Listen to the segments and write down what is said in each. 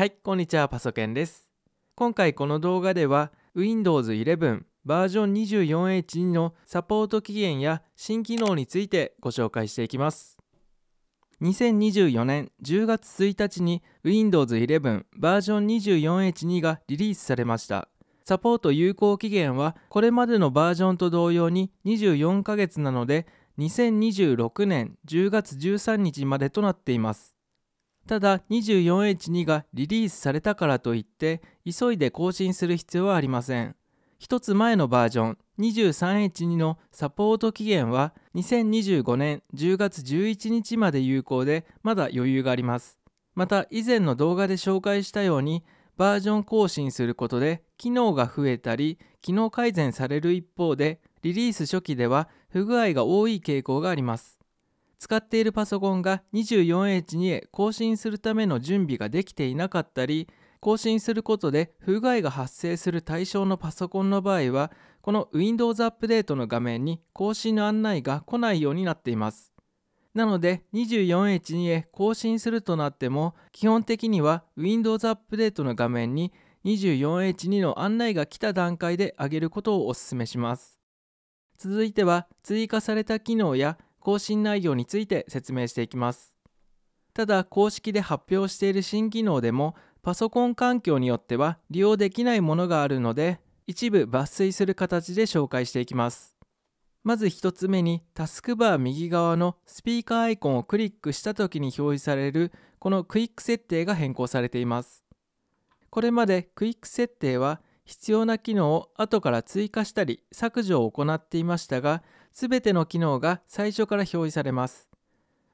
はい、こんにちは、パソケンです。今回この動画では Windows 11バージョン 24H2 のサポート期限や新機能についてご紹介していきます。2024年10月1日に Windows 11バージョン 24H2 がリリースされました。サポート有効期限はこれまでのバージョンと同様に24ヶ月なので2026年10月13日までとなっています。ただ 24H2 がリリースされたからといって急いで更新する必要はありません一つ前のバージョン 23H2 のサポート期限は2025年10月11日まで有効でまだ余裕がありますまた以前の動画で紹介したようにバージョン更新することで機能が増えたり機能改善される一方でリリース初期では不具合が多い傾向があります使っているパソコンが 24H にへ更新するための準備ができていなかったり更新することで不具合が発生する対象のパソコンの場合はこの Windows アップデートの画面に更新の案内が来ないようになっていますなので 24H2 へ更新するとなっても基本的には Windows アップデートの画面に 24H2 の案内が来た段階で上げることをお勧めします続いては追加された機能や更新内容について説明していきますただ公式で発表している新機能でもパソコン環境によっては利用できないものがあるので一部抜粋する形で紹介していきますまず1つ目にタスクバー右側のスピーカーアイコンをクリックした時に表示されるこのクイック設定が変更されていますこれまでクイック設定は必要な機能を後から追加したり削除を行っていましたがすべての機能が最初から表示されます。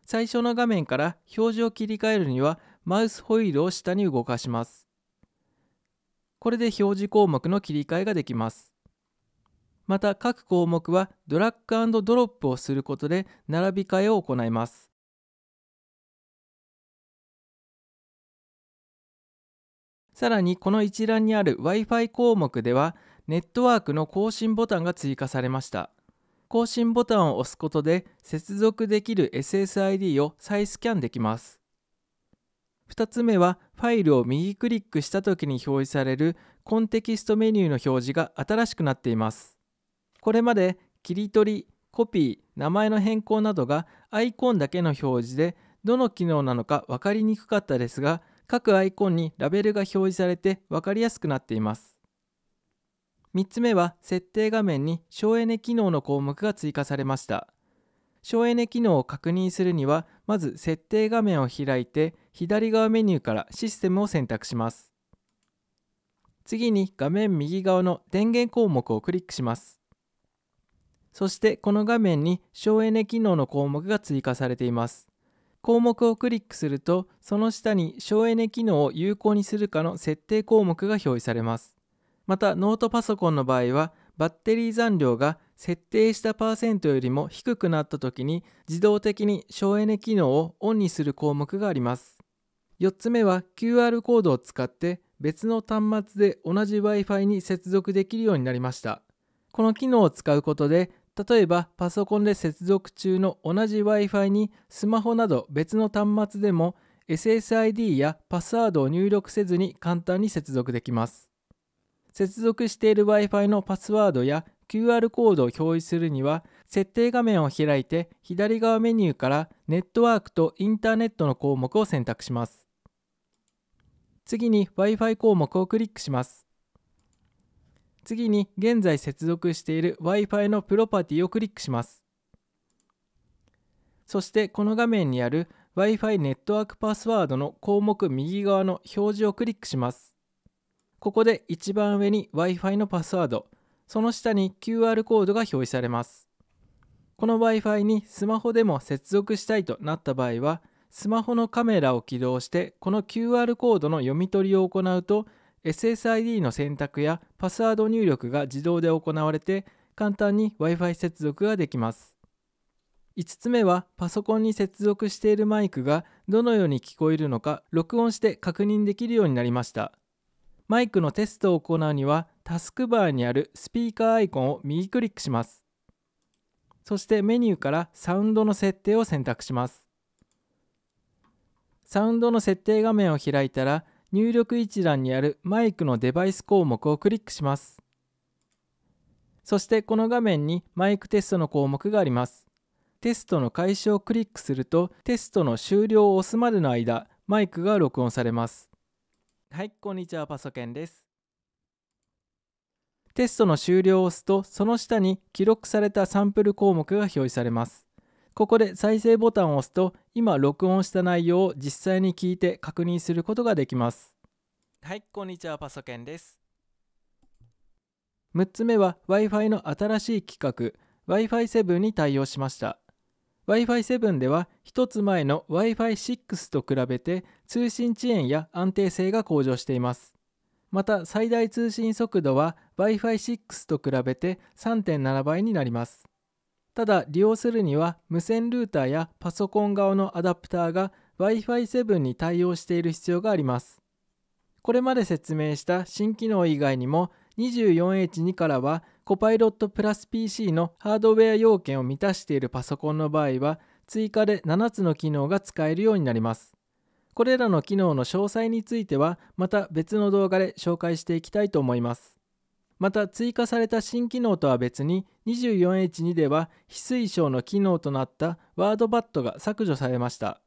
最初の画面から表示を切り替えるにはマウスホイールを下に動かします。これで表示項目の切り替えができます。また各項目はドラッグドロップをすることで並び替えを行います。さらにこの一覧にある Wi-Fi 項目ではネットワークの更新ボタンが追加されました。更新ボタンを押すことで接続できる SSID を再スキャンできます。2つ目はファイルを右クリックした時に表示されるコンテキストメニューの表示が新しくなっています。これまで切り取り、コピー、名前の変更などがアイコンだけの表示でどの機能なのか分かりにくかったですが各アイコンにラベルが表示されて分かりやすくなっています。3つ目は設定画面に省エネ機能の項目が追加されました省エネ機能を確認するにはまず設定画面を開いて左側メニューからシステムを選択します次に画面右側の電源項目をクリックしますそしてこの画面に省エネ機能の項目が追加されています項目をクリックするとその下に省エネ機能を有効にするかの設定項目が表示されますまたノートパソコンの場合はバッテリー残量が設定したパーセントよりも低くなった時に自動的に省エネ機能をオンにする項目があります4つ目は QR コードを使って別の端末で同じ Wi-Fi に接続できるようになりましたこの機能を使うことで例えばパソコンで接続中の同じ Wi-Fi にスマホなど別の端末でも SSID やパスワードを入力せずに簡単に接続できます接続している Wi-Fi のパスワードや QR コードを表示するには設定画面を開いて左側メニューからネットワークとインターネットの項目を選択します次に Wi-Fi 項目をクリックします次に現在接続している Wi-Fi のプロパティをクリックしますそしてこの画面にある Wi-Fi ネットワークパスワードの項目右側の表示をクリックしますここで一番上に Wi-Fi のパスワード、その下に QR コードが表示されます。この Wi-Fi にスマホでも接続したいとなった場合は、スマホのカメラを起動して、この QR コードの読み取りを行うと、SSID の選択やパスワード入力が自動で行われて、簡単に Wi-Fi 接続ができます。5つ目はパソコンに接続しているマイクがどのように聞こえるのか録音して確認できるようになりました。マイクのテストを行うにはタスクバーにあるスピーカーアイコンを右クリックしますそしてメニューからサウンドの設定を選択しますサウンドの設定画面を開いたら入力一覧にあるマイクのデバイス項目をクリックしますそしてこの画面にマイクテストの項目がありますテストの開始をクリックするとテストの終了を押すまでの間マイクが録音されますはい、こんにちは、パソケンです。テストの終了を押すと、その下に記録されたサンプル項目が表示されます。ここで再生ボタンを押すと、今録音した内容を実際に聞いて確認することができます。はい、こんにちは、パソケンです。6つ目は Wi-Fi の新しい規格 Wi-Fi7 に対応しました。Wi-Fi7 では1つ前の Wi-Fi6 と比べて通信遅延や安定性が向上しています。また最大通信速度は Wi-Fi6 と比べて3.7倍になります。ただ利用するには無線ルーターやパソコン側のアダプターが Wi-Fi7 に対応している必要があります。これまで説明した新機能以外にも 24H2 からはコパイロットプ p ス PC のハードウェア要件を満たしているパソコンの場合は追加で7つの機能が使えるようになりますこれらの機能の詳細についてはまた別の動画で紹介していきたいと思いますまた追加された新機能とは別に 24H2 では非推奨の機能となったワードバットが削除されました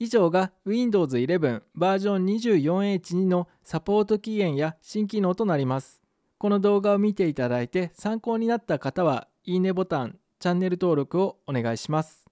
以上が Windows 11バージョン 24H2 のサポート期限や新機能となりますこの動画を見ていただいて参考になった方はいいねボタンチャンネル登録をお願いします